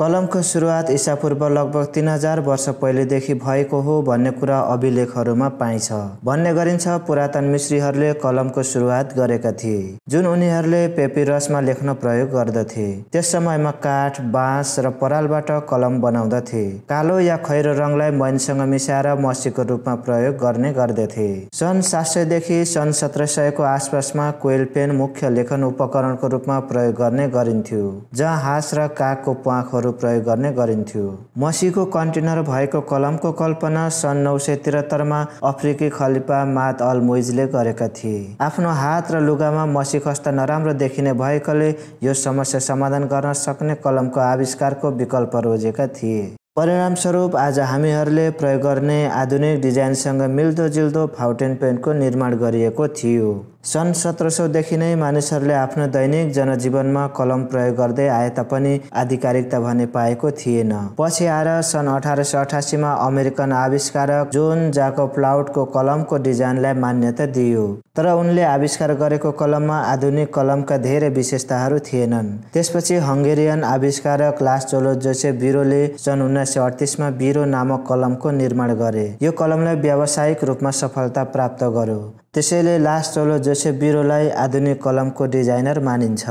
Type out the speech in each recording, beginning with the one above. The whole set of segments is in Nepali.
कलमको सुरुवात इसापूर्व लगभग तिन हजार वर्ष पहिलेदेखि भएको हो भन्ने कुरा अभिलेखहरूमा पाइन्छ भन्ने गरिन्छ पुरातन मिश्रीहरूले कलमको सुरुवात गरेका थिए जुन उनीहरूले पेपिरसमा लेख्न प्रयोग गर्दथे त्यस समयमा काठ बाँस र परालबाट कलम बनाउँदथे कालो या खैरो रङलाई मैनसँग मिसाएर मसीको रूपमा प्रयोग गर्ने गर्दथे सन् सात सयदेखि सन् सत्र सयको आसपासमा कोइल पेन मुख्य लेखन उपकरणको रूपमा प्रयोग गर्ने गरिन्थ्यो जहाँ हाँस र कागको प्वाखहरू कलमहरू प्रयोग गर्ने गरिन्थ्यो मसीको कन्टेनर भएको कलमको कल्पना सन् नौ सय त्रिहत्तरमा अफ्रिकी खलिफा मात अल मोइजले गरेका थिए आफ्नो हात र लुगामा मसी खस्ता नराम्रो देखिने भएकोले यो समस्या समाधान गर्न सक्ने कलमको आविष्कारको विकल्प रोजेका थिए परिणामस्वरूप आज हामीहरूले प्रयोग गर्ने आधुनिक डिजाइनसँग मिल्दोजुल्दो फाउन्टेन पेनको निर्माण गरिएको थियो सन् सत्र सौदेखि नै मानिसहरूले आफ्नो दैनिक जनजीवनमा कलम प्रयोग गर्दै आए तापनि आधिकारिकता भने पाएको थिएन पछि आएर सन् अठार सय अठासीमा अमेरिकन आविष्कारक जोन जाको लाउटको कलमको डिजाइनलाई मान्यता दियो तर उनले आविष्कार गरेको कलममा आधुनिक कलमका धेरै विशेषताहरू थिएनन् त्यसपछि हङ्गेरियन आविष्कारक लास जोलो जोसे बिरोले सन् उन्नाइस सय अडतिसमा बिरो नामक कलमको निर्माण गरे यो कलमलाई व्यावसायिक रूपमा सफलता प्राप्त गर्यो त्यसैले लास जोलो जोसे बिरोलाई आधुनिक कलमको डिजाइनर मानिन्छ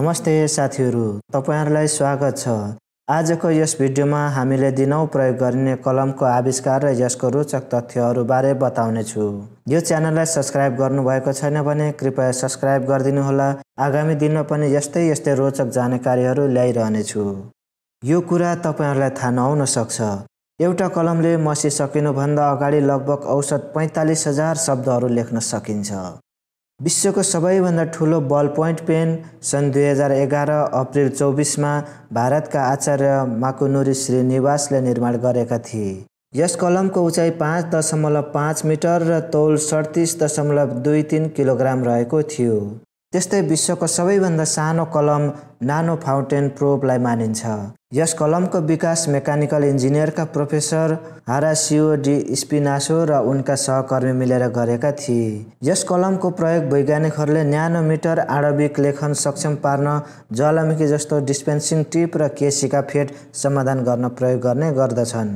नमस्ते साथीहरू तपाईँहरूलाई स्वागत छ आजको यस भिडियोमा हामीले दिनौँ प्रयोग गरिने कलमको आविष्कार र यसको रोचक तथ्यहरूबारे बताउनेछु यो च्यानललाई सब्सक्राइब गर्नुभएको छैन भने कृपया सब्सक्राइब गरिदिनुहोला आगामी दिनमा पनि यस्तै यस्तै रोचक जानकारीहरू ल्याइरहनेछु यो कुरा तपाईँहरूलाई थाहा नहुन सक्छ एउटा कलमले मसी सकिनुभन्दा अगाडि लगभग औसत पैँतालिस हजार शब्दहरू लेख्न सकिन्छ विश्वको सबैभन्दा ठुलो बल पोइन्ट पेन सन् दुई हजार एघार अप्रेल चौबिसमा भारतका आचार्य माकुनुरी श्रीनिवासले निर्माण गरेका थिए यस कलमको उचाइ पाँच दशमलव पाँच मिटर र तौल सडतिस दशमलव दुई तिन किलोग्राम रहेको थियो त्यस्तै विश्वको सबैभन्दा सानो कलम नानो फाउन्टेन प्रोबलाई मानिन्छ यस कलमको विकास मेकानिकल इन्जिनियरका प्रोफेसर हारासियो डी स्पिनासो र उनका सहकर्मी मिलेर गरेका थिए यस कलमको प्रयोग वैज्ञानिकहरूले न्यानो मिटर आणविक लेखन सक्षम पार्न ज्वालामुखी जस्तो डिस्पेन्सिङ टिप र केसीका फेट समाधान गर्न प्रयोग गर्ने गर्दछन्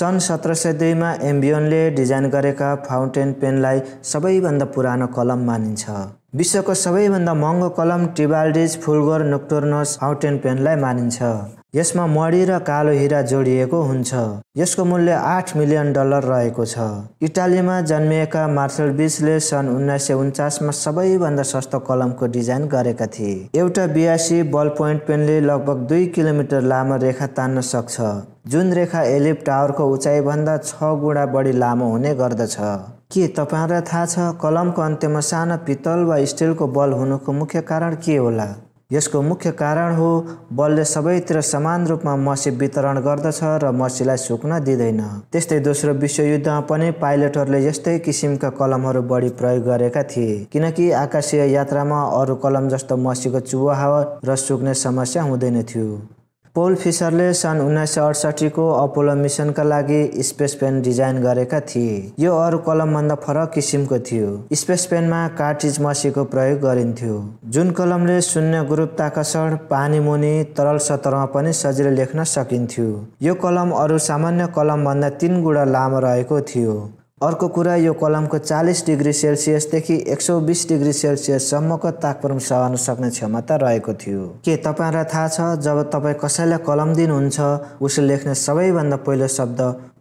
सन् सत्र सय दुईमा एम्बियोनले डिजाइन गरेका फाउन्टेन पेनलाई सबैभन्दा पुरानो कलम मानिन्छ विश्वको सबैभन्दा महँगो कलम टिबाल्डिज फुलगोर नोक्टोर्नस फाउन्टेन पेनलाई मानिन्छ यसमा मडी र कालो हिरा जोडिएको हुन्छ यसको मूल्य आठ मिलियन डलर रहेको छ इटालीमा जन्मिएका मार्सल बिचले सन् उन्नाइस सय उन्चासमा सबैभन्दा सस्तो कलमको डिजाइन गरेका थिए एउटा बियासी बल पोइन्ट पेनले लगभग दुई किलोमिटर लामो रेखा तान्न सक्छ जुन रेखा एलिप टावरको उचाइभन्दा छ गुणा बढी लामो हुने गर्दछ के तपाईँलाई थाहा छ कलमको अन्त्यमा सानो पित्तल वा स्टिलको बल हुनुको मुख्य कारण के होला यसको मुख्य कारण हो बलले सबैतिर समान रूपमा मसी वितरण गर्दछ र मसीलाई सुक्न दिँदैन त्यस्तै दोस्रो विश्वयुद्धमा पनि पाइलटहरूले यस्तै किसिमका कलमहरू बढी प्रयोग गरेका थिए किनकि आकाशीय यात्रामा अरू कलम जस्तो मसीको हावा र सुक्ने समस्या हुँदैन थियो पोल फिसरले सन् उन्नाइस सय अडसट्ठीको अपोलो मिसनका लागि स्पेस पेन डिजाइन गरेका थिए यो अरू कलमभन्दा फरक किसिमको थियो स्पेस पेनमा कार्टिज मसीको प्रयोग गरिन्थ्यो जुन कलमले शून्य गुरुत्वाकर्षण पानी मुनि तरल सतहमा पनि सजिलै लेख्न सकिन्थ्यो यो कलम अरू सामान्य कलमभन्दा तिन गुणा लामो रहेको थियो अर्को कुरा यो कलमको चालिस डिग्री सेल्सियसदेखि एक सौ बिस डिग्री सेल्सियससम्मको तापक्रम सहन सक्ने क्षमता रहेको थियो के तपाईँलाई थाहा छ जब तपाईँ कसैलाई कलम दिनुहुन्छ उसले लेख्ने सबैभन्दा पहिलो शब्द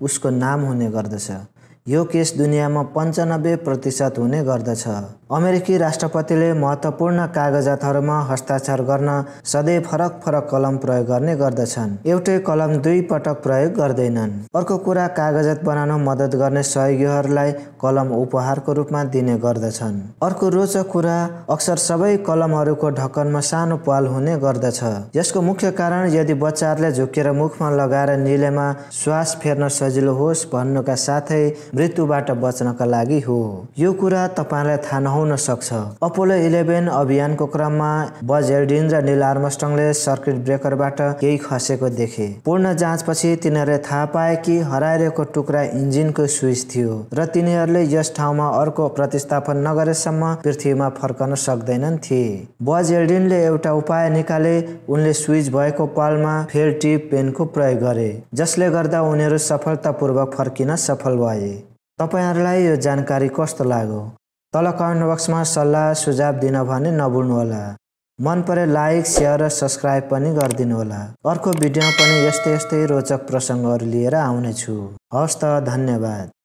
उसको नाम हुने गर्दछ यो केस दुनियाँमा पन्चानब्बे प्रतिशत हुने गर्दछ अमेरिकी राष्ट्रपतिले महत्त्वपूर्ण कागजातहरूमा हस्ताक्षर गर्न सधैँ फरक फरक कलम प्रयोग गर्ने गर्दछन् एउटै कलम दुई पटक प्रयोग गर्दैनन् अर्को कुरा कागजात बनाउन मद्दत गर्ने सहयोगीहरूलाई कलम उपहारको रूपमा दिने गर्दछन् अर्को रोचक कुरा अक्सर सबै कलमहरूको ढक्कनमा सानो पाल हुने गर्दछ यसको मुख्य कारण यदि बच्चाहरूले झुकेर मुखमा लगाएर निलेमा श्वास फेर्न सजिलो होस् भन्नुका साथै मृत्युबाट बच्नका लागि हो यो कुरा तपाईँलाई थाहा नहुन सक्छ अपोलो इलेभेन अभियानको क्रममा बज एर्डिन र निल आर्मस्टङले सर्किट ब्रेकरबाट केही खसेको देखे पूर्ण जाँचपछि तिनीहरूले थाहा पाए कि हराइरहेको टुक्रा इन्जिनको स्विच थियो र तिनीहरूले यस ठाउँमा अर्को प्रतिस्थापन नगरेसम्म पृथ्वीमा फर्कन सक्दैनन् थिए बज एडिनले एउटा उपाय निकाले उनले स्विच भएको पालमा फेर टिप पेनको प्रयोग गरे जसले गर्दा उनीहरू सफलतापूर्वक फर्किन सफल भए तपाईँहरूलाई यो जानकारी कस्तो लाग्यो तल कमेन्ट बक्समा सल्लाह सुझाव दिन भने नभुल्नुहोला मन परे लाइक सेयर र सब्सक्राइब पनि गरिदिनुहोला अर्को भिडियोमा पनि यस्तै यस्तै रोचक प्रसङ्गहरू लिएर आउनेछु हवस् त धन्यवाद